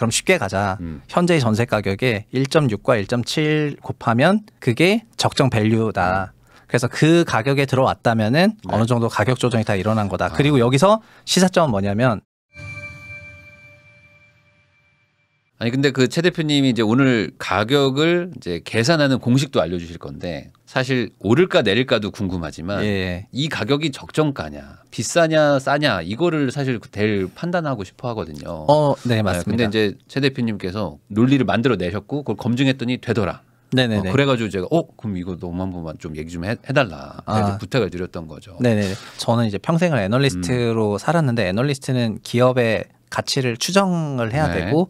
그럼 쉽게 가자. 음. 현재의 전세 가격에 1.6과 1.7 곱하면 그게 적정 밸류다. 음. 그래서 그 가격에 들어왔다면은 네. 어느 정도 가격 조정이 다 일어난 거다. 아. 그리고 여기서 시사점은 뭐냐면 아니 근데 그 최 대표님이 이제 오늘 가격을 이제 계산하는 공식도 알려주실 건데 사실 오를까 내릴까도 궁금하지만 예. 예. 이 가격이 적정가냐 비싸냐 싸냐 이거를 사실 대일 판단하고 싶어 하거든요. 어, 네, 네 맞습니다. 근데 이제 최 대표님께서 논리를 만들어 내셨고 그걸 검증했더니 되더라. 네네. 네, 어, 네. 그래가지고 제가 어 그럼 이거 너무 한 번만 좀 얘기 좀 해, 해달라 아. 부탁을 드렸던 거죠. 네네. 저는 이제 평생을 애널리스트로 음. 살았는데 애널리스트는 기업의 가치를 추정을 해야 네. 되고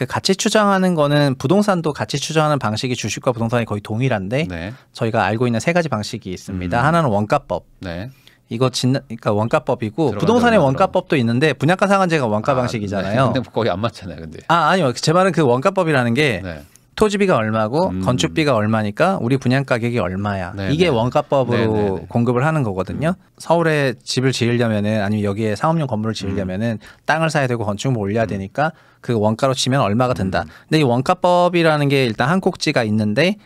그 가치 추정하는 거는 부동산도 가치 추정하는 방식이 주식과 부동산이 거의 동일한데 네. 저희가 알고 있는 세 가지 방식이 있습니다. 음. 하나는 원가법. 네. 이거 진 그러니까 원가법이고 부동산의 원가법도 있는데 분양가 상한제가 원가 아, 방식이잖아요. 네. 근데 거의 안 맞잖아요, 근데. 아, 아니요. 제 말은 그 원가법이라는 게 네. 토지비가 얼마고 음. 건축비가 얼마니까 우리 분양 가격이 얼마야. 네네. 이게 네. 원가법으로 네네네. 네, 네. 공급을 하는 거거든요. 음. 서울에 집을 지으려면은 아니면 여기에 상업용 건물을 음. 지으려면은 땅을 사야 되고 건축물 올려야 음. 되니까 그 원가로 치면 얼마가 된다. 음. 근데 이 원가법이라는 게 일단 한 꼭지가 있는데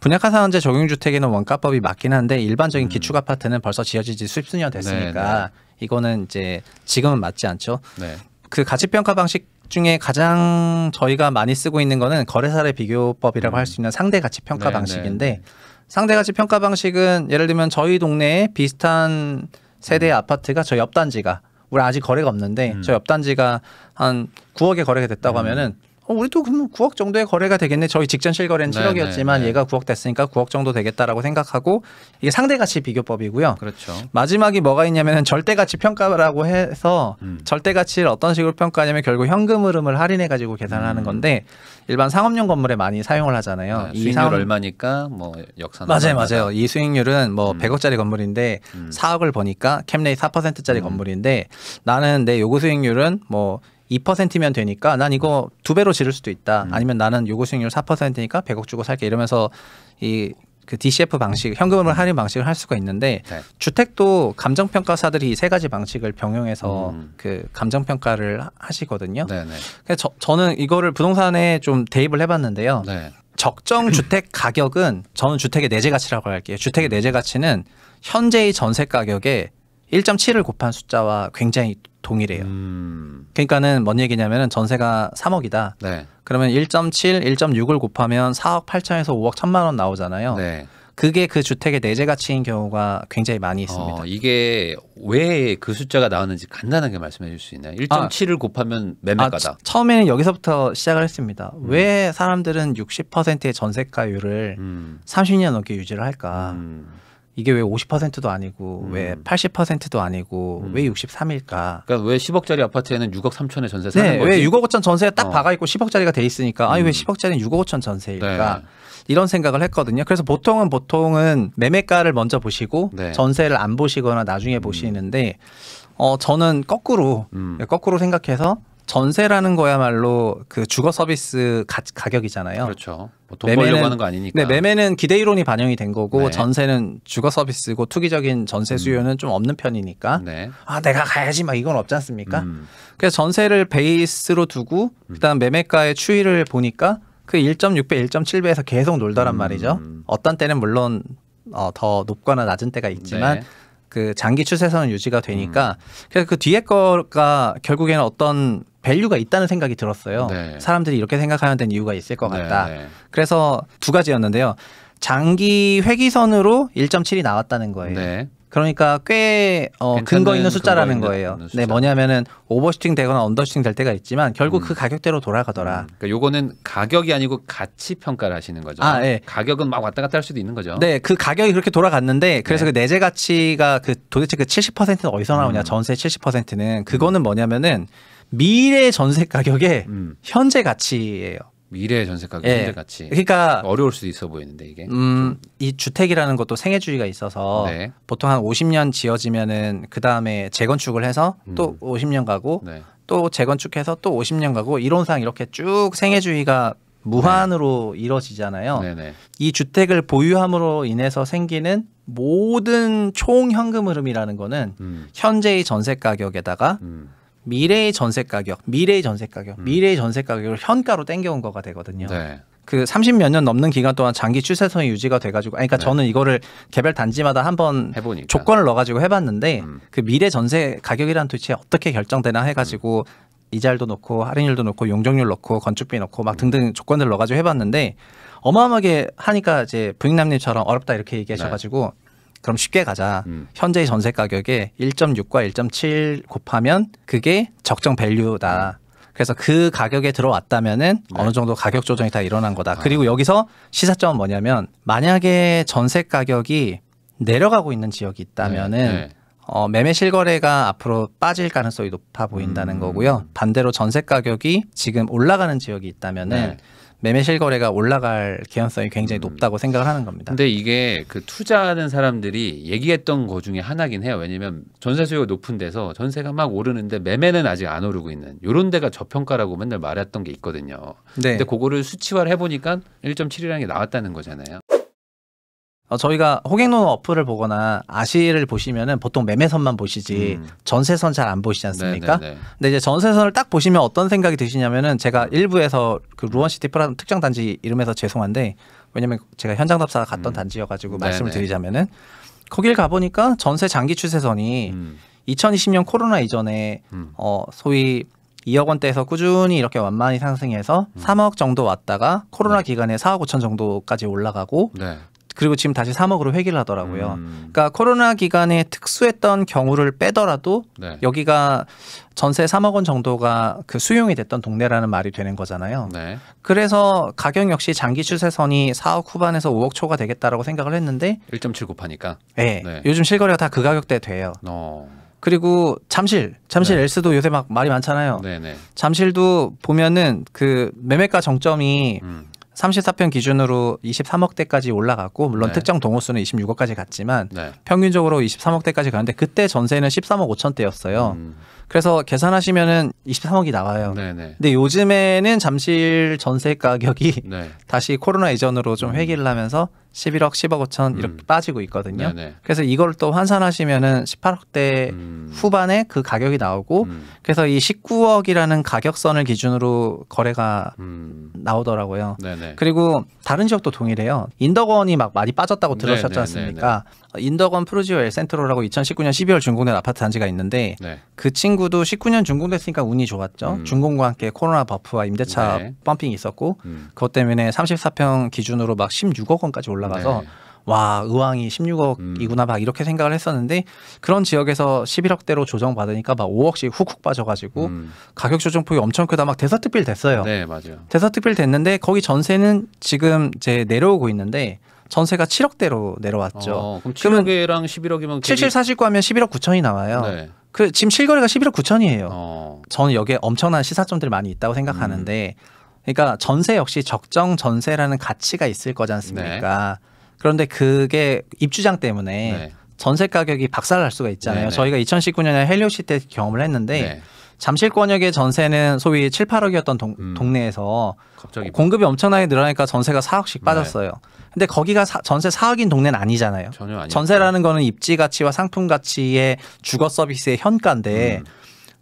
분양가 상한제 적용 주택에는 원가법이 맞긴 한데 일반적인 기축 아파트는 벌써 지어지지 수십수년 됐으니까 네네. 이거는 이제 지금은 맞지 않죠. 네. 그 가치평가 방식 중에 가장 저희가 많이 쓰고 있는 거는 거래사례 비교법이라고 음. 할수 있는 상대 가치 평가 네, 네 방식인데 상대 가치 평가 방식은 예를 들면 저희 동네에 비슷한 세대 음. 아파트가 저희옆 단지가 우리 아직 거래가 없는데 음. 저옆 단지가 한 9억에 거래가 됐다고 음. 하면은 어, 우리도 그럼 9억 정도의 거래가 되겠네. 저희 직전 실거래는 네, 7억이었지만 얘가 9억 됐으니까 9억 정도 되겠다라고 생각하고 이게 상대 가치 비교법이고요. 그렇죠. 마지막이 뭐가 있냐면 절대 가치 평가라고 해서 음. 절대 가치를 어떤 식으로 평가하냐면 결국 현금 흐름을 할인해 가지고 계산하는 음. 건데 일반 상업용 건물에 많이 사용을 하잖아요. 네, 이 수익률 상업... 얼마니까 뭐 역산 맞아요, 맞아요. 이 수익률은 뭐 음. 100억짜리 건물인데 음. 4억을 보니까 캡레이 4%짜리 음. 건물인데 나는 내 요구 수익률은 뭐 2%면 되니까 난 이거 음. 두 배로 지를 수도 있다. 음. 아니면 나는 요구 수익률 4%니까 100억 주고 살게 이러면서 이 그 DCF 방식, 현금을 음. 할인 방식을 할 수가 있는데 네. 주택도 감정 평가사들이 이 세 가지 방식을 병용해서 음. 그 감정 평가를 하시거든요. 네네. 네. 그래서 저, 는 이거를 부동산에 좀 대입을 해 봤는데요. 네. 적정 주택 가격은 저는 주택의 내재 가치라고 할게요. 주택의 내재 가치는 현재의 전세 가격에 1.7을 곱한 숫자와 굉장히 동일해요. 음. 그러니까는 뭔 얘기냐면은 전세가 3억이다. 네. 그러면 1.7, 1.6을 곱하면 4억 8천에서 5억 1천만 원 나오잖아요. 네. 그게 그 주택의 내재 가치인 경우가 굉장히 많이 어, 있습니다. 어, 이게 왜 그 숫자가 나오는지 간단하게 말씀해 줄 수 있나요? 1.7을 아, 곱하면 매매가다 아, 처음에는 여기서부터 시작을 했습니다. 음. 왜 사람들은 60%의 전세가율을 음. 30년 넘게 유지를 할까? 음. 이게 왜 50%도 음. 아니고 음. 왜 80%도 아니고 음. 왜 63일까? 그러니까 왜 10억짜리 아파트에는 6억 3천의 전세 사는 네, 거지? 왜 6억 5천 전세에 딱 어. 박아 있고 10억짜리가 돼 있으니까 아니 왜 10억짜리는 음. 6억 5천 전세일까? 네. 이런 생각을 했거든요. 그래서 보통은 보통은 매매가를 먼저 보시고 네. 전세를 안 보시거나 나중에 음. 보시는데 어 저는 거꾸로 네, 거꾸로 생각해서 전세라는 거야말로 그 주거 서비스 가, 격이잖아요 그렇죠. 뭐돈 매매는, 하는 거 아니니까. 네, 매매는 기대 이론이 반영이 된 거고 네. 전세는 주거 서비스고 투기적인 전세 음. 수요는 음. 좀 없는 편이니까. 네. 아 내가 가야지 막 이건 없지 않습니까? 음. 그래서 전세를 베이스로 두고 음. 그다음 매매가의 추이를 보니까 그 1.6배, 1.7배에서 계속 놀더란 음. 말이죠. 어떤 때는 물론 어, 더 높거나 낮은 때가 있지만. 네. 그 장기 추세선은 유지가 되니까 음. 그래서 그 뒤에 거가 결국에는 어떤 밸류가 있다는 생각이 들었어요. 네. 사람들이 이렇게 생각하는 데는 이유가 있을 것 네, 같다. 네. 그래서 두 가지였는데요. 장기 회기선으로 1.7이 나왔다는 거예요. 네. 그러니까 꽤 어, 근거 있는 숫자라는 근거 있는 거예요. 네, 숫자. 네, 뭐냐면은 오버슈팅 되거나 언더슈팅 될 때가 있지만 결국 음. 그 가격대로 돌아가더라. 음. 그러니까 요거는 가격이 아니고 가치 평가를 하시는 거죠. 아, 네. 가격은 막 왔다 갔다 할 수도 있는 거죠. 네, 그 가격이 그렇게 돌아갔는데 그래서 네. 그 내재 가치가 그 도대체 그 70%는 어디서 나오냐? 음. 전세 70%는 그거는 음. 뭐냐면은 미래 전세 가격의 음. 현재 가치예요. 뭐 미래의 전세 가격 현재 예. 같이 그러니까 어려울 수도 있어 보이는데 이게 음, 이 주택이라는 것도 생애주의가 있어서 네. 보통 한 50년 지어지면은 그 다음에 재건축을 해서 또 음. 50년 가고 네. 또 재건축해서 또 50년 가고 이론상 이렇게 쭉 생애주의가 무한으로 네. 이뤄지잖아요. 네네. 네. 이 주택을 보유함으로 인해서 생기는 모든 총 현금 흐름이라는 거는 음. 현재의 전세 가격에다가 음. 미래의 전세 가격, 미래의 전세 가격, 음. 미래의 전세 가격을 현가로 땡겨온 거가 되거든요. 네. 그 30 몇 년 넘는 기간 동안 장기 추세선이 유지가 돼가지고, 아 그러니까 네. 저는 이거를 개별 단지마다 한번 해보니까. 조건을 넣어가지고 해봤는데, 음. 그 미래 전세 가격이란 도대체 어떻게 결정되나 해가지고, 음. 이자율도 넣고, 할인율도 넣고, 용적률 넣고, 건축비 넣고, 막 음. 등등 조건들 넣어가지고 해봤는데, 어마어마하게 하니까 이제 부익남님처럼 어렵다 이렇게 얘기하셔가지고, 네. 그럼 쉽게 가자. 음. 현재의 전세 가격에 1.6과 1.7 곱하면 그게 적정 밸류다. 음. 그래서 그 가격에 들어왔다면은 네. 어느 정도 가격 조정이 다 일어난 거다. 아. 그리고 여기서 시사점은 뭐냐면 만약에 전세 가격이 내려가고 있는 지역이 있다면은 네. 네. 어, 매매 실거래가 앞으로 빠질 가능성이 높아 보인다는 음. 거고요. 반대로 전세 가격이 지금 올라가는 지역이 있다면은 네. 매매 실거래가 올라갈 개연성이 굉장히 음. 높다고 생각을 하는 겁니다. 근데 이게 그 투자하는 사람들이 얘기했던 것 중에 하나긴 해요. 왜냐면 전세 수요가 높은 데서 전세가 막 오르는데 매매는 아직 안 오르고 있는 요런 데가 저평가라고 맨날 말했던 게 있거든요. 네. 근데 그거를 수치화를 해보니까 1.7이라는 게 나왔다는 거잖아요. 어, 저희가 호갱노노 어플을 보거나 아시를 보시면은 보통 매매선만 보시지 음. 전세선 잘 안 보시지 않습니까? 네네네. 네, 네. 근데 이제 전세선을 딱 보시면 어떤 생각이 드시냐면은 제가 일부에서 그 루원시티 프라는 특정 단지 이름에서 죄송한데 왜냐면 제가 현장 답사 갔던 음. 단지여가지고 네, 말씀을 드리자면은 거길 가보니까 전세 장기 추세선이 음. 2020년 코로나 이전에 음. 어 소위 2억 원대에서 꾸준히 이렇게 완만히 상승해서 음. 3억 정도 왔다가 코로나 네. 기간에 4억 5천 정도까지 올라가고 네. 그리고 지금 다시 3억으로 회귀를 하더라고요. 음. 그러니까 코로나 기간에 특수했던 경우를 빼더라도 네. 여기가 전세 3억 원 정도가 그 수용이 됐던 동네라는 말이 되는 거잖아요. 네. 그래서 가격 역시 장기 추세선이 4억 후반에서 5억 초가 되겠다라고 생각을 했는데 1.79파니까. 네. 예, 네. 요즘 실거래가 다 그 가격대 돼요. 어. 그리고 잠실, 잠실 네. 엘스도 요새 막 말이 많잖아요. 네네. 네. 잠실도 보면은 그 매매가 정점이 음. 34편 기준으로 23억대까지 올라갔고 물론 네. 특정 동호수는 26억까지 갔지만 네. 평균적으로 23억대까지 가는데 그때 전세는 13억 5천대였어요. 음. 그래서 계산하시면은 23억이 나와요. 네네. 네. 근데 요즘에는 잠실 전세 가격이 네. 다시 코로나 이전으로 좀 음. 회귀를 하면서 11억, 10억 5천 이렇게 음. 빠지고 있거든요. 네네. 그래서 이걸 또 환산하시면은 18억대 음. 후반에 그 가격이 나오고 음. 그래서 이 19억이라는 가격선을 기준으로 거래가 음. 나오더라고요. 네네. 그리고 다른 지역도 동일해요. 인덕원이 막 많이 빠졌다고 네, 들으셨지 네, 네, 않습니까? 네네. 인덕원 프로지오 엘센트로라고 2019년 12월 준공된 아파트 단지가 있는데 네. 그 친구도 19년 준공됐으니까 운이 좋았죠. 준공과 음. 함께 코로나 버프와 임대차 네. 펌핑이 있었고 음. 그것 때문에 34평 기준으로 막 16억 원까지 올라 올라가서 네. 와 의왕이 16억이구나 음. 막 이렇게 생각을 했었는데 그런 지역에서 11억대로 조정받으니까 막 5억씩 훅훅 빠져가지고 음. 가격 조정폭이 엄청 크다 막 대서특필 됐어요. 네 맞아요. 대서특필 됐는데 거기 전세는 지금 이제 내려오고 있는데 전세가 7억대로 내려왔죠. 어, 그럼 7억이랑 11억이면 77 49 하면 11억 9천이 나와요. 네. 그 지금 실거래가 11억 9천이에요. 어. 저는 여기에 엄청난 시사점들이 많이 있다고 생각하는데 음. 그러니까 전세 역시 적정 전세라는 가치가 있을 거지 않습니까? 네. 그런데 그게 입주장 때문에 네. 전세 가격이 박살날 수가 있잖아요. 네, 네. 저희가 2019년에 헬리오시 때 경험을 했는데 네. 잠실권역의 전세는 소위 7, 8억이었던 동, 음. 동네에서 공급이 엄청나게 늘어나니까 전세가 4억씩 빠졌어요. 네. 근데 거기가 사, 전세 4억인 동네는 아니잖아요. 전세라는 거는 입지 가치와 상품 가치의 주거 서비스의 현가인데 음.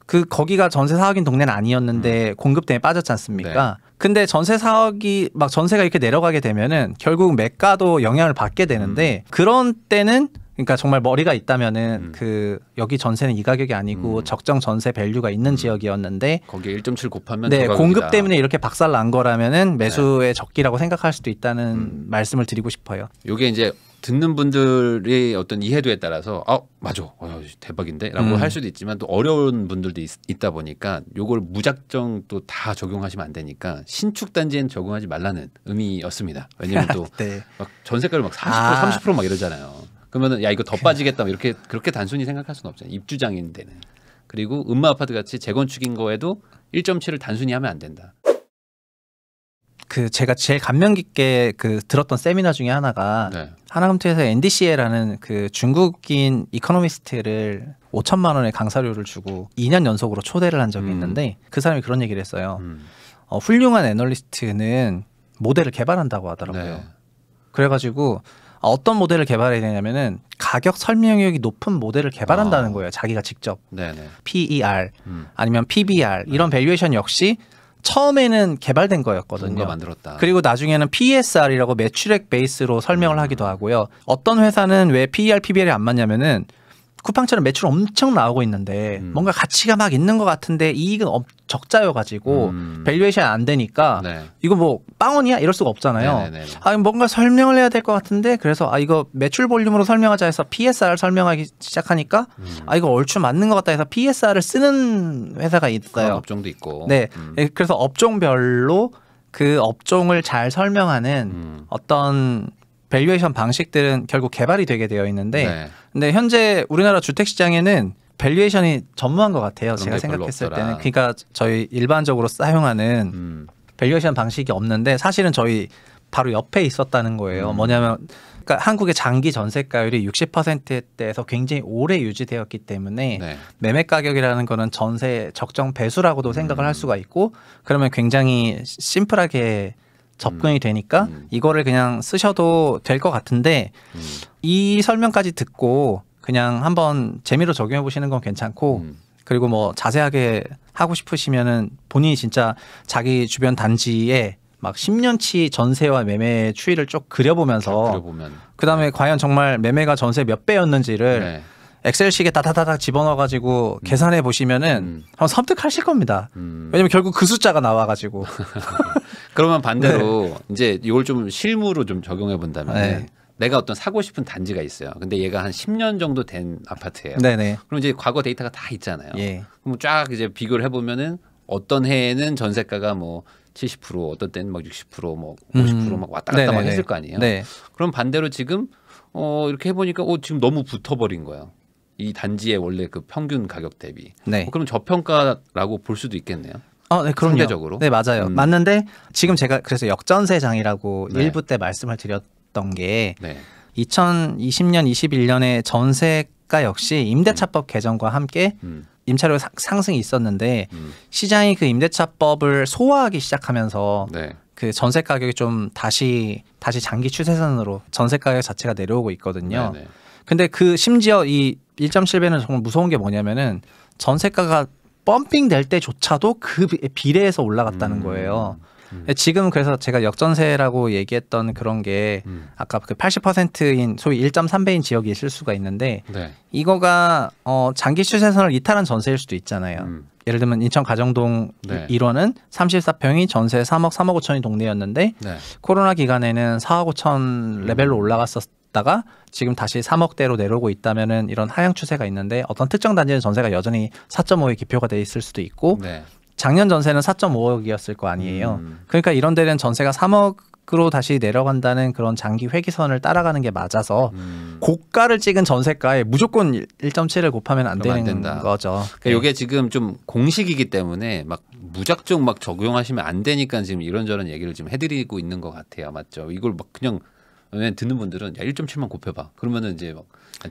그 거기가 전세 4억인 동네는 아니었는데 음. 공급 때문에 빠졌지 않습니까? 네. 근데 전세 사업이 막 전세가 이렇게 내려가게 되면은 결국 매가도 영향을 받게 되는데 음. 그런 때는 그러니까 정말 머리가 있다면은 음. 그 여기 전세는 이 가격이 아니고 음. 적정 전세 밸류가 있는 음. 지역이었는데 거기에 1.7 곱하면 네 공급 때문에 이렇게 박살 난 거라면은 매수의 네. 적기라고 생각할 수도 있다는 음. 말씀을 드리고 싶어요. 이게 이제 듣는 분들의 어떤 이해도에 따라서 아 맞아 어, 대박인데라고 음. 할 수도 있지만 또 어려운 분들도 있, 다 보니까 요걸 무작정 또 다 적용하시면 안 되니까 신축 단지엔 적용하지 말라는 의미였습니다. 왜냐면 하막전 세가를 막30% 아. 30%막 이러잖아요. 그러면은 야 이거 더 그 빠지겠다 이렇게 그렇게 단순히 생각할 수는 없잖아요. 입주장인 데는 그리고 음마 아파트 같이 재건축인 거에도 1.7을 단순히 하면 안 된다. 그 제가 제일 감명 깊게 그 들었던 세미나 중에 하나가 네. 하나금투에서 NDCA라는 그 중국인 이코노미스트를 5천만 원의 강사료를 주고 2년 연속으로 초대를 한 적이 음. 있는데 그 사람이 그런 얘기를 했어요. 음. 어, 훌륭한 애널리스트는 모델을 개발한다고 하더라고요. 네. 그래가지고 아, 어떤 모델을 개발해야 되냐면은 가격 설명력이 높은 모델을 개발한다는 아. 거예요. 자기가 직접. 네네. PER 음. 아니면 PBR 이런 밸류에이션 네. 역시 처음에는 개발된 거였거든요. 만들었다. 그리고 나중에는 PSR이라고 매출액 베이스로 설명을 음. 하기도 하고요. 어떤 회사는 왜 PER, PBR이 안 맞냐면은 쿠팡처럼 매출 엄청 나오고 있는데 음. 뭔가 가치가 막 있는 것 같은데 이익은 적자여가지고 음. 밸류에이션 안 되니까 네. 이거 뭐 빵원이야 이럴 수가 없잖아요. 네네네. 네, 네, 네. 아 뭔가 설명을 해야 될 것 같은데 그래서 아 이거 매출 볼륨으로 설명하자 해서 PSR 설명하기 시작하니까 음. 아 이거 얼추 맞는 것 같다 해서 PSR을 쓰는 회사가 있어요. 업종도 있고. 네, 음. 예, 그래서 업종별로 그 업종을 잘 설명하는 음. 어떤 밸류에이션 방식들은 결국 개발이 되게 되어 있는데 네. 근데 현재 우리나라 주택 시장에는 밸류에이션이 전무한 것 같아요. 제가 생각했을 때는 그러니까 저희 일반적으로 사용하는 음. 밸류에이션 방식이 없는데 사실은 저희 바로 옆에 있었다는 거예요. 음. 뭐냐면 그러니까 한국의 장기 전세가율이 60%대에서 굉장히 오래 유지되었기 때문에 네. 매매 가격이라는 거는 전세 적정 배수라고도 생각을 할 음. 수가 있고 그러면 굉장히 심플하게 접근이 음. 되니까 음. 이거를 그냥 쓰셔도 될 것 같은데 음. 이 설명까지 듣고 그냥 한번 재미로 적용해 보시는 건 괜찮고 그리고 뭐 자세하게 하고 싶으시면은 본인이 진짜 자기 주변 단지에 막 10년치 전세와 매매 추이를 쭉 그려보면서 그 그다음에 네. 과연 정말 매매가 전세 몇 배였는지를 네. 엑셀식에 따다다닥 집어넣어가지고 음. 계산해 보시면은 음. 한번 섬뜩하실 겁니다. 음. 왜냐면 결국 그 숫자가 나와가지고 그러면 반대로 네. 이제 이걸 좀 실무로 좀 적용해 본다면 네. 내가 어떤 사고 싶은 단지가 있어요. 근데 얘가 한 10년 정도 된 아파트예요. 네네. 그럼 이제 과거 데이터가 다 있잖아요. 예. 그럼 쫙 이제 비교를 해보면은 어떤 해에는 전세가가 뭐70% 어떤 때는 막 60%뭐 50%막 음. 왔다 갔다 네네네. 막 했을 거 아니에요. 네. 그럼 반대로 지금 어 이렇게 해보니까 어 지금 너무 붙어버린 거예요. 이 단지의 원래 그 평균 가격 대비. 네. 어, 그럼 저평가라고 볼 수도 있겠네요. 어, 네, 그럼요. 상대적으로. 네, 맞아요. 음. 맞는데 지금 제가 그래서 역전세장이라고 네. 1부 때 말씀을 드렸던 게 네. 2020년 21년에 전세가 역시 임대차법 음. 개정과 함께 음. 임차료 상승이 있었는데 음. 시장이 그 임대차법을 소화하기 시작하면서 네. 그 전세 가격이 좀 다시 다시 장기 추세선으로 전세 가격 자체가 내려오고 있거든요. 네네. 근데 그 심지어 이 1.7배는 정말 무서운 게 뭐냐면은 전세가가 펌핑 될 때조차도 그비례에서 올라갔다는 음. 거예요. 음. 지금 그래서 제가 역전세라고 얘기했던 그런 게 음. 아까 그 80%인 소위 1.3배인 지역이 있을 수가 있는데 네. 이거가 어 장기 추세선을 이탈한 전세일 수도 있잖아요. 음. 예를 들면 인천 가정동 네. 1호는 34평이 전세 3억 3억 5천이 동네였는데 네. 코로나 기간에는 4억 5천 레벨로 음. 올라갔었 있다가 지금 다시 3억대로 내려오고 있다면은 이런 하향 추세가 있는데 어떤 특정 단지는 전세가 여전히 4.5의 기표가 돼 있을 수도 있고 네. 작년 전세는 4.5억이었을 거 아니에요. 음. 그러니까 이런 데는 전세가 3억 으로 다시 내려간다는 그런 장기 회귀선을 따라가는 게 맞아서 음. 고가를 찍은 전세가에 무조건 1.7을 곱하면 안 되는 안 거죠. 그러니까 네. 이게 지금 좀 공식이기 때문에 막 무작정 막 적용하시면 안 되니까 지금 이런저런 얘기를 지금 해드리고 있는 것 같아요. 맞죠? 이걸 막 그냥 예, 듣는 분들은 야 1.7만 곱해봐. 그러면은 이제 막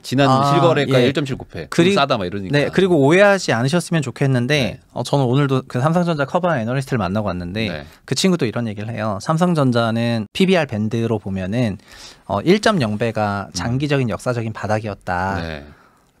지난 아, 실거래가 예. 1.7 곱해. 그리, 싸다 막 이러니까. 네, 그리고 오해하지 않으셨으면 좋겠는데 네. 어, 저는 오늘도 그 삼성전자 커버 애널리스트를 만나고 왔는데 네. 그 친구도 이런 얘기를 해요. 삼성전자는 PBR 밴드로 보면은 어, 1.0배가 음. 장기적인 역사적인 바닥이었다. 네.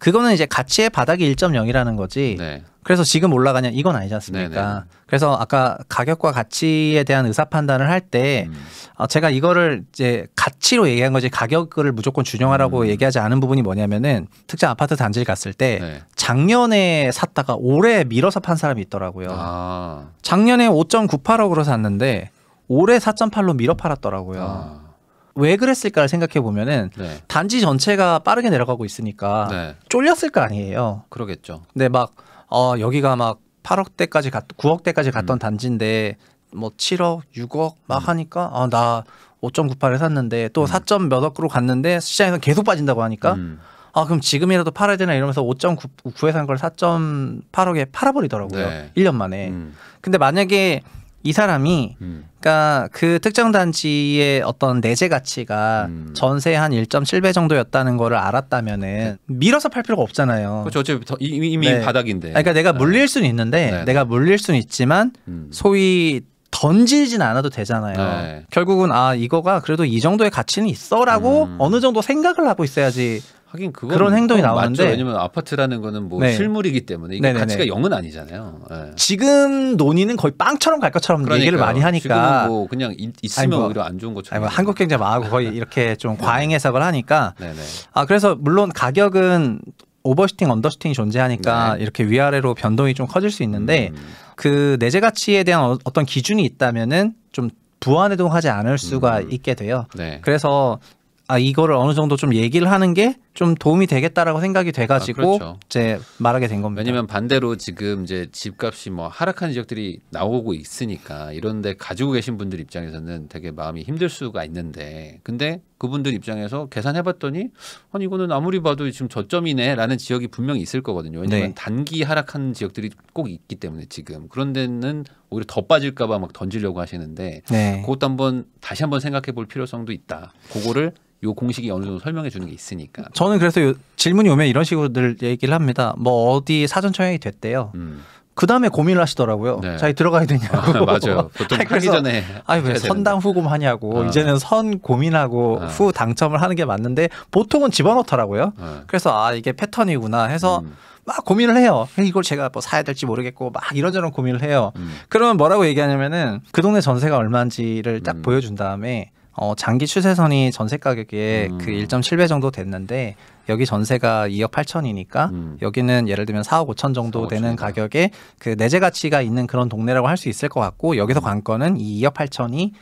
그거는 이제 가치의 바닥이 1.0이라는 거지. 네. 그래서 지금 올라가냐 이건 아니지 않습니까? 네네. 네. 그래서 아까 가격과 가치에 대한 의사 판단을 할때 음. 어, 제가 이거를 이제 가치로 얘기한 거지 가격을 무조건 준용하라고 음. 얘기하지 않은 부분이 뭐냐면은 특정 아파트 단지를 갔을 때 네. 작년에 샀다가 올해 밀어서 판 사람이 있더라고요. 아. 작년에 5.98억으로 샀는데 올해 4.8로 밀어 팔았더라고요. 아. 왜 그랬을까를 생각해 보면은 네. 단지 전체가 빠르게 내려가고 있으니까 네. 쫄렸을 거 아니에요. 그러겠죠. 근데 막 어, 여기가 막 8억대까지 갔, 9억대까지 갔던 음. 단지인데 뭐 7억, 6억 막 음. 하니까 아, 나 5.98을 샀는데 또 음. 4점 몇 억으로 갔는데 시장에서 계속 빠진다고 하니까 음. 아 그럼 지금이라도 팔아야 되나 이러면서 5.9에 산 걸 4.8억에 팔아버리더라고요. 네. 1년 만에. 음. 근데 만약에 이 사람이 음. 그러니까 그 특정 단지의 어떤 내재 가치가 음. 전세 한 1.7배 정도였다는 거를 알았다면은 네. 밀어서 팔 필요가 없잖아요. 그렇죠. 어차피 이미, 이미 네. 바닥인데. 그러니까 내가 네. 물릴 수는 있는데 네, 네. 내가 물릴 수는 있지만 음. 소위 던지진 않아도 되잖아요. 네. 결국은 아 이거가 그래도 이 정도의 가치는 있어라고 음. 어느 정도 생각을 하고 있어야지 하긴 그건 그런 행동이 어, 나오는데 맞죠. 왜냐면 아파트라는 거는 뭐 네. 실물이기 때문에 이게 네네네. 가치가 0은 아니잖아요. 네. 지금 논의는 거의 빵처럼 갈 것처럼 그러니까요. 얘기를 많이 하니까 지금 뭐 그냥 있, 있으면 뭐, 오히려 안 좋은 것처럼 뭐 한국 경제 망하고 거의 이렇게 좀 네. 과잉 해석을 하니까 네네. 아 그래서 물론 가격은 오버슈팅, 언더슈팅이 존재하니까 네. 이렇게 위아래로 변동이 좀 커질 수 있는데 음. 그 내재 가치에 대한 어, 떤 기준이 있다면은 좀 부안해동하지 않을 수가 음. 있게 돼요. 네. 그래서 아 이거를 어느 정도 좀 얘기를 하는 게좀 도움이 되겠다라고 생각이 돼가지고 아, 그렇죠. 이제 말하게 된 겁니다. 왜냐면 하 반대로 지금 이제 집값이 뭐 하락한 지역들이 나오고 있으니까 이런데 가지고 계신 분들 입장에서는 되게 마음이 힘들 수가 있는데 근데 그분들 입장에서 계산해봤더니 아니 이거는 아무리 봐도 지금 저점이네라는 지역이 분명히 있을 거거든요. 왜냐면 네. 단기 하락한 지역들이 꼭 있기 때문에 지금 그런 데는 오히려 더 빠질까봐 막 던지려고 하시는데 네. 그것도 한번 다시 한번 생각해볼 필요성도 있다. 그거를 요 공식이 어느 정도 설명해 주는 게 있으니까. 저는 그래서 요, 질문이 오면 이런 식으로 늘 얘기를 합니다. 뭐 어디 사전 청약이 됐대요. 음. 그 다음에 고민을 하시더라고요. 네. 자기 들어가야 되냐고. 아, 맞아요. 보통 아니, 하기 전에. 아니, 왜 선당 후금 하냐고. 아. 이제는 선 고민하고 아. 후 당첨을 하는 게 맞는데 보통은 집어넣더라고요. 아. 그래서 아, 이게 패턴이구나 해서 음. 막 고민을 해요. 이걸 제가 뭐 사야 될지 모르겠고 막 이런저런 고민을 해요. 음. 그러면 뭐라고 얘기하냐면은 그 동네 전세가 얼마인지를 딱 음. 보여준 다음에 어, 장기 추세선이 전세 가격에 그 음. 그 1.7배 정도 됐는데 여기 전세가 2억 8천이니까 음. 여기는 예를 들면 4억 5천 정도 4억 되는 5천 가격에 그 내재 가치가 있는 그런 동네라고 할 수 있을 것 같고 여기서 음. 관건은 이 2억 8천이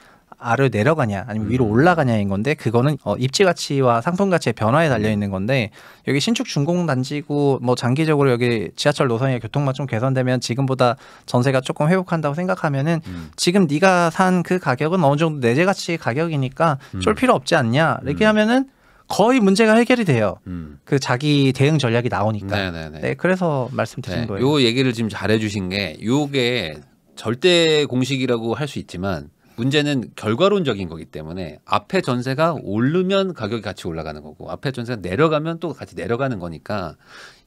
아래로 내려가냐 아니면 위로 음. 올라가냐인 건데 그거는 어, 입지 가치와 상품 가치의 변화에 음. 달려 있는 건데 여기 신축 중공 단지고 뭐 장기적으로 여기 지하철 노선이 교통만 좀 개선되면 지금보다 전세가 조금 회복한다고 생각하면은 음. 지금 네가 산 그 가격은 어느 정도 내재 가치 의 가격이니까 음. 쫄 필요 없지 않냐 이렇게 하면은 거의 문제가 해결이 돼요. 음. 그 자기 대응 전략이 나오니까. 네네네. 네, 네. 네, 그래서 말씀드린 네, 거예요. 요 얘기를 지금 잘해주신 게 요게 절대 공식이라고 할 수 있지만 문제는 결과론적인 거기 때문에 앞에 전세가 오르면 가격이 같이 올라가는 거고 앞에 전세가 내려가면 또 같이 내려가는 거니까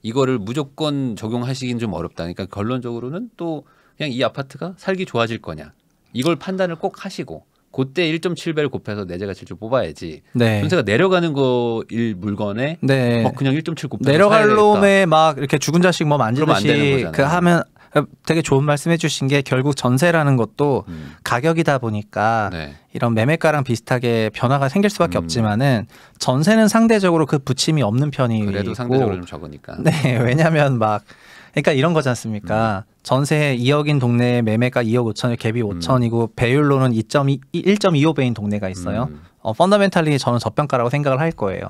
이거를 무조건 적용하시긴 좀 어렵다. 그러니까 결론적으로는 또 그냥 이 아파트가 살기 좋아질 거냐 이걸 판단을 꼭 하시고 그때 1.7배를 곱해서 내 재가 칠줄 뽑아야지. 네. 전세가 내려가는 거 일 물건에 네. 막 뭐 그냥 1.7 곱해서 내려갈 놈에 막 이렇게 죽은 자식 뭐 만지듯이 그 하면 어, 되게 좋은 말씀해 주신 게 결국 전세라는 것도 음. 가격이다 보니까 네. 이런 매매가랑 비슷하게 변화가 생길 수밖에 음. 없지만은 전세는 상대적으로 그 부침이 없는 편이고 그래도 상대적으로 좀 적으니까. 네, 왜냐면 하막 그러니까 이런 거지 않습니까? 음. 전세 2억인 동네에 매매가 2억 5천에 갭이 5천이고 음. 배율로는 2.2 1.25배인 동네가 있어요. 음. 어, 펀더멘탈리 저는 저평가라고 생각을 할 거예요.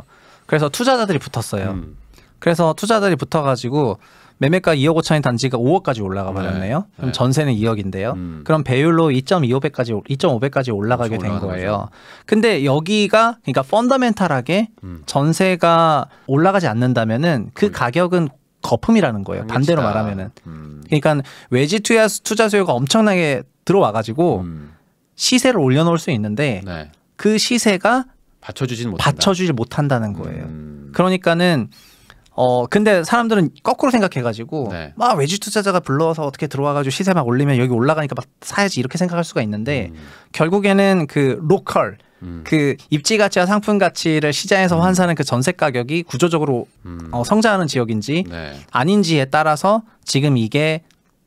그래서 투자자들이 붙었어요. 음. 그래서 투자자들이 붙어가지고 매매가 2억 5천인 단지가 5억까지 올라가 네. 버렸네요. 네. 그럼 네. 전세는 2억인데요. 음. 그럼 배율로 2.25배까지 2.5배까지 올라가게 된 거예요. 근데 여기가 그러니까 펀더멘탈하게 음. 전세가 올라가지 않는다면은 그 음. 가격은 거품이라는 거예요. 당기치다. 반대로 말하면은. 음. 그러니까 외지 투자 투자 수요가 엄청나게 들어와 가지고 음. 시세를 올려놓을 수 있는데 네. 그 시세가 받쳐주지 못한다. 받쳐주지 못한다는 거예요. 음. 그러니까는 어 근데 사람들은 거꾸로 생각해가지고 네. 막 외주 투자자가 불러서 어떻게 들어와가지고 시세 막 올리면 여기 올라가니까 막 사야지 이렇게 생각할 수가 있는데 음. 결국에는 그 로컬 음. 그 입지 가치와 상품 가치를 시장에서 음. 환산하는 그 전세 가격이 구조적으로 음. 어, 성장하는 지역인지 네. 아닌지에 따라서 지금 이게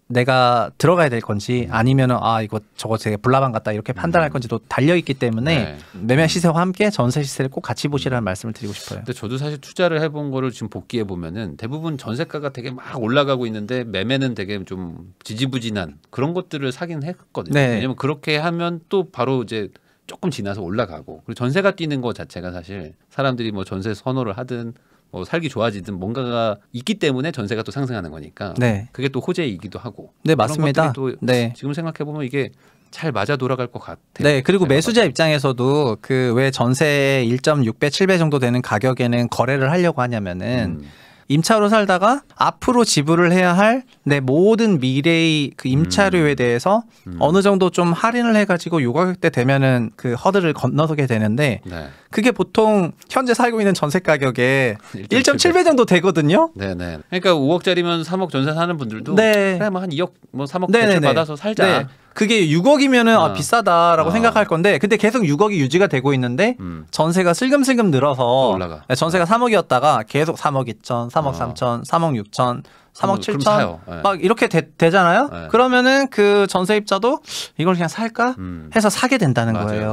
내가 들어가야 될 건지 음. 아니면은 아 이거 저거 되게 불나방 같다 이렇게 음. 판단할 건지도 달려 있기 때문에 네. 매매 음. 시세와 함께 전세 시세를 꼭 같이 보시라는 말씀을 드리고 싶어요. 근데 저도 사실 투자를 해본 거를 지금 복귀해 보면은 대부분 전세가가 되게 막 올라가고 있는데 매매는 되게 좀 지지부진한 그런 것들을 사긴 했거든요. 네. 왜냐면 그렇게 하면 또 바로 이제 조금 지나서 올라가고 그리고 전세가 뛰는 거 자체가 사실 사람들이 뭐 전세 선호를 하든 뭐 살기 좋아지든 뭔가가 있기 때문에 전세가 또 상승하는 거니까 네. 그게 또 호재이기도 하고 네 맞습니다. 또 네. 지금 생각해 보면 이게 잘 맞아 돌아갈 것 같아요. 네, 그리고 매수자 맞아. 입장에서도 그 왜 전세 1.6배, 7배 정도 되는 가격에는 거래를 하려고 하냐면은 음. 임차로 살다가 앞으로 지불을 해야 할 내 모든 미래의 그 임차료에 음. 대해서 음. 어느 정도 좀 할인을 해가지고 요 가격 대 되면은 그 허들을 건너서게 되는데 네. 그게 보통 현재 살고 있는 전세 가격의 1.7배 정도 되거든요. 네네. 네. 그러니까 5억짜리면 3억 전세 사는 분들도 네. 그래 뭐한 2억 뭐 3억 뭐 네네 대출 네. 받아서 살자. 네. 그게 6억이면은 아, 어. 비싸다라고 아. 생각할 건데 근데 계속 6억이 유지가 되고 있는데 음. 전세가 슬금슬금 늘어서 올라가. 네, 전세가 3억이었다가 계속 3억 2천, 3억 아. 3천, 3억 6천 3억 7천 네. 막 이렇게 되, 잖아요 네. 그러면은 그 전세입자도 이걸 그냥 살까 음. 해서 사게 된다는 맞아요, 거예요.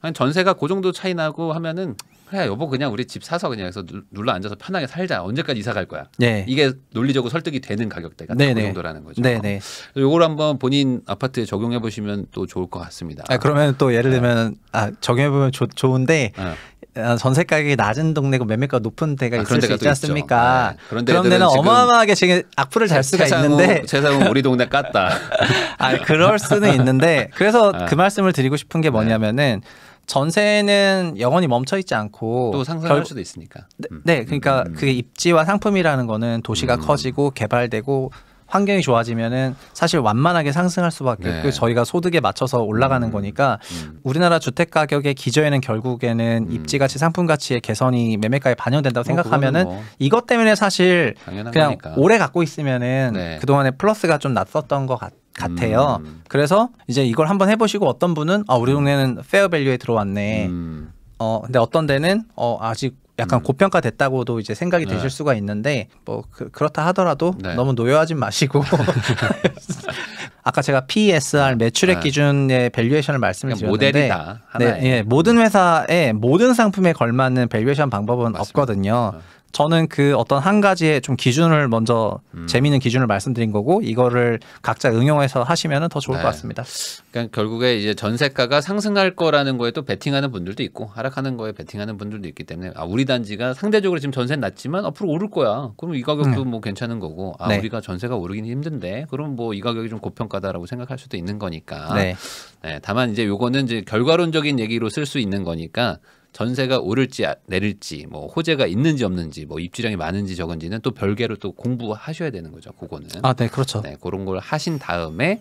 맞아요. 전세가 그 정도 차이 나고 하면은 그래 여보 그냥 우리 집 사서 그냥 해서 눌러 앉아서 편하게 살자 언제까지 이사 갈 거야 네. 이게 논리적으로 설득이 되는 가격대가 네, 그 정도라는 거죠 네네. 요걸 한번 본인 아파트에 적용해 보시면 또 좋을 것 같습니다 아, 그러면 또 예를 네. 들면 아, 적용해 보면 좋은데 네. 아, 전세 가격이 낮은 동네고 매매가 높은 데가 아, 있을 수 있지 않습니까? 네. 그런, 그런 데는 어마어마하게 지금 악플을 잘 수가 세상은, 있는데 세상은 우리 동네 깠다. 아 그럴 수는 있는데 그래서 아. 그 말씀을 드리고 싶은 게 뭐냐면은 네. 전세는 영원히 멈춰 있지 않고 또 상승할 결... 수도 있으니까. 네, 네 그러니까 음, 음, 음. 그 입지와 상품이라는 거는 도시가 음. 커지고 개발되고 환경이 좋아지면은 사실 완만하게 상승할 수밖에 네. 없고 네. 저희가 소득에 맞춰서 올라가는 음. 거니까 음. 우리나라 주택 가격의 기저에는 결국에는 음. 입지 가치, 상품 가치의 개선이 매매가에 반영된다고 뭐 생각하면은 뭐 뭐. 이것 때문에 사실 그냥 거니까. 오래 갖고 있으면은 네. 그동안에 플러스가 좀 났었던 것 같. 같아요. 음. 그래서 이제 이걸 한번 해보시고 어떤 분은 아 우리 음. 동네는 페어밸류에 들어왔네. 음. 어 근데 어떤 데는 어 아직 약간 음. 고평가됐다고도 이제 생각이 네. 되실 수가 있는데 뭐 그, 렇다 하더라도 네. 너무 노여하지 마시고 아까 제가 PESR 매출액 네. 기준의 밸류에이션을 말씀을 그러니까 드렸는데 모델이다. 네, 예, 모든 회사의 모든 상품에 걸맞는 밸류에이션 방법은 맞습니다. 없거든요. 네. 저는 그 어떤 한 가지의 좀 기준을 먼저 음. 재미있는 기준을 말씀드린 거고 이거를 각자 응용해서 하시면 더 좋을 네. 것 같습니다. 그러니까 결국에 이제 전세가가 상승할 거라는 거에 또 베팅하는 분들도 있고 하락하는 거에 베팅하는 분들도 있기 때문에 아 우리 단지가 상대적으로 지금 전세 낮지만 앞으로 오를 거야. 그럼 이 가격도 네. 뭐 괜찮은 거고 아 네. 우리가 전세가 오르긴 힘든데 그럼 뭐 이 가격이 좀 고평가다라고 생각할 수도 있는 거니까. 네. 네 다만 이제 요거는 이제 결과론적인 얘기로 쓸 수 있는 거니까 전세가 오를지 아, 내릴지 뭐 호재가 있는지 없는지 뭐 입주량이 많은지 적은지는 또 별개로 또 공부하셔야 되는 거죠. 그거는. 아, 네, 그렇죠. 네, 그런 걸 하신 다음에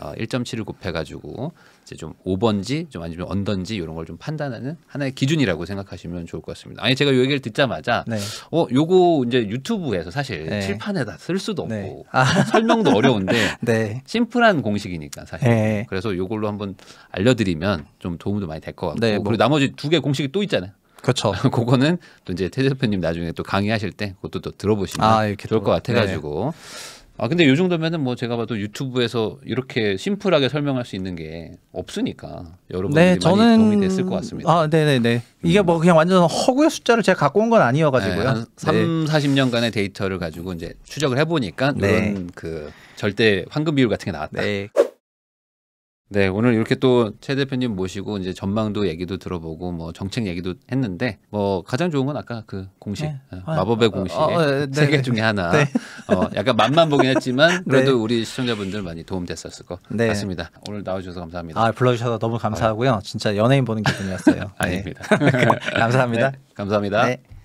어, 1.7을 곱해가지고 이제 좀 5번지 좀 아니면 언던지 이런 걸 좀 판단하는 하나의 기준이라고 생각하시면 좋을 것 같습니다. 아니 제가 요 얘기를 듣자마자 네. 어 요거 이제 유튜브에서 사실 네. 칠판에다 쓸 수도 네. 없고 네. 아. 설명도 어려운데 네. 심플한 공식이니까 사실 네. 그래서 요걸로 한번 알려드리면 좀 도움도 많이 될 것 같고 뭐. 그리고 나머지 두 개 공식이 또 있잖아요. 그렇죠. 그거는 또 이제 태 대표님 나중에 또 강의하실 때 그것도 또 들어보시면 아, 좋을 것 같아가지고. 아 근데 요 정도면은 뭐 제가 봐도 유튜브에서 이렇게 심플하게 설명할 수 있는 게 없으니까 여러분들이 네, 저는... 많이 도움이 됐을 것 같습니다. 아 네네네 음. 이게 뭐 그냥 완전 허구의 숫자를 제가 갖고 온 건 아니어가지고요. 네, 3, 네. 40년간의 데이터를 가지고 이제 추적을 해보니까 이런 네. 그 절대 황금 비율 같은 게 나왔다. 네. 네, 오늘 이렇게 또 최 대표님 모시고 이제 전망도 얘기도 들어보고 뭐 정책 얘기도 했는데 뭐 가장 좋은 건 아까 그 공식 네. 어, 아, 마법의 어, 공식 어, 어, 어 네, 세개 네. 중에 하나. 네. 어, 약간 맛만 보긴 했지만 네. 그래도 우리 시청자분들 많이 도움됐었을 것 같습니다. 오늘 나와주셔서 감사합니다. 아 불러주셔서 너무 감사하고요. 진짜 연예인 보는 기분이었어요. 아닙니다. 감사합니다. 감사합니다.